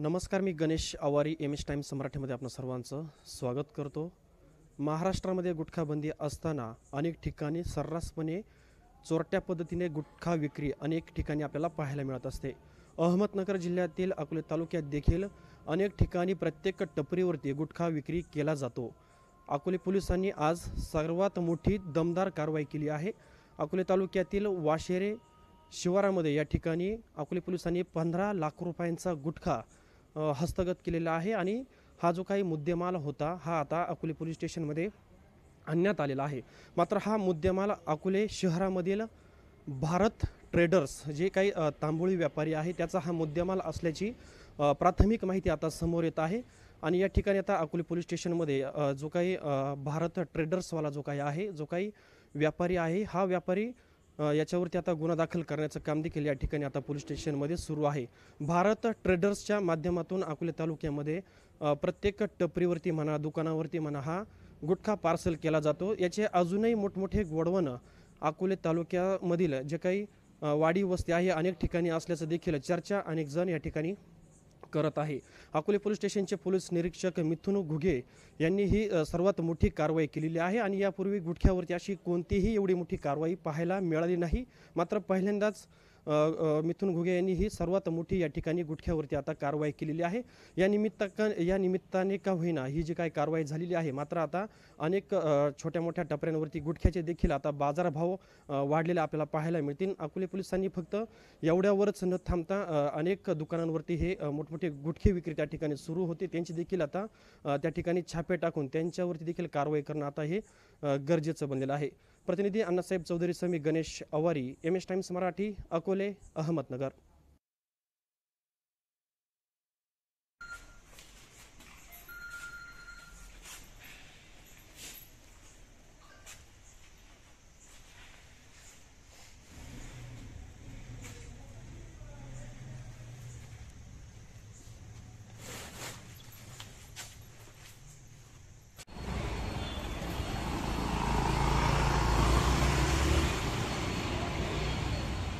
नमस्कार मी Ganesh Awari M S Times मराठीमध्ये आपण सर्वांचं स्वागत करतो महाराष्ट्रामध्ये गुटखाबंदी असताना अनेक ठिकाणी सर्रासपणे चोरट्या पद्धतीने गुटखा विक्री अनेक ठिकाणी आपल्याला पाहायला मिळत असते अहमदनगर जिल्ह्यातील अकोले तालुक्यात देखील अनेक ठिकाणी प्रत्येक टपरीवरती गुटखा विक्री केला जातो अकोले पोलिसांनी आज सर्वात मोठी दमदार कारवाई केली आहे अकोले तालुक्यातील वाशेरे शिवारामध्ये या ठिकाणी अकोले पोलिसांनी पंधरा लाख रुपयांचा गुटखा हस्तगत केलेला आहे आणि हा जो काही मुद्देमाल होता हा आता अकोले पोलीस स्टेशनमध्ये आणण्यात आलेला आहे मात्र हा मुद्देमाल अकोले शहरामधील भारत ट्रेडर्स जे काही तांबोळी व्यापारी आहे त्याचा हा मुद्देमाल असल्याची प्राथमिक माहिती आता समोर येत आहे आणि या ठिकाणी आता अकोले पोलीस स्टेशनमध्ये जो काही भारत ट्रेडर्सवाला जो काही आहे जो काही व्यापारी आहे हा व्यापारी याच्यावरती आता गुन्हा दाखल करण्याचं काम देखील या ठिकाणी आता पोलीस स्टेशनमध्ये सुरू आहे भारत ट्रेडर्सच्या माध्यमातून अकोले तालुक्यामध्ये प्रत्येक टपरीवरती म्हणा दुकानावरती म्हणा हा गुटखा पार्सल केला जातो याचे अजूनही मोठमोठे गोडवणं अकोले तालुक्यामधील जे काही वाडी वस्ती आहे अनेक ठिकाणी असल्याचं देखील चर्चा अनेक जण या ठिकाणी करत आहे अकोले पोलीस स्टेशनचे पोलीस निरीक्षक मिथुन घुगे यांनी ही सर्वात मोठी कारवाई केलेली आहे आणि यापूर्वी गुटख्यावरती अशी कोणतीही एवढी मोठी कारवाई पाहायला मिळाली नाही मात्र पहिल्यांदाच मिथुन घुगे यांनी ही सर्वात मोठी या ठिकाणी गुटख्यावरती आता कारवाई केलेली आहे या निमित्त या निमित्ताने का होईना ही जी काय कारवाई झालेली आहे मात्र आता अनेक छोट्या मोठ्या टपऱ्यांवरती गुटख्याचे देखील आता बाजारभाव वाढलेले आपल्याला पाहायला मिळतील अकोले पोलिसांनी फक्त एवढ्यावरच न थांबता अनेक दुकानांवरती हे मोठमोठे गुटखे विक्री त्या ठिकाणी सुरू होते त्यांची देखील आता त्या ठिकाणी छापे टाकून त्यांच्यावरती देखील कारवाई करणं आता हे गरजेचं बनलेलं आहे प्रतिनिधी अण्णासाहेब समी Ganesh Awari M S Times Marathi Akole Ahmednagar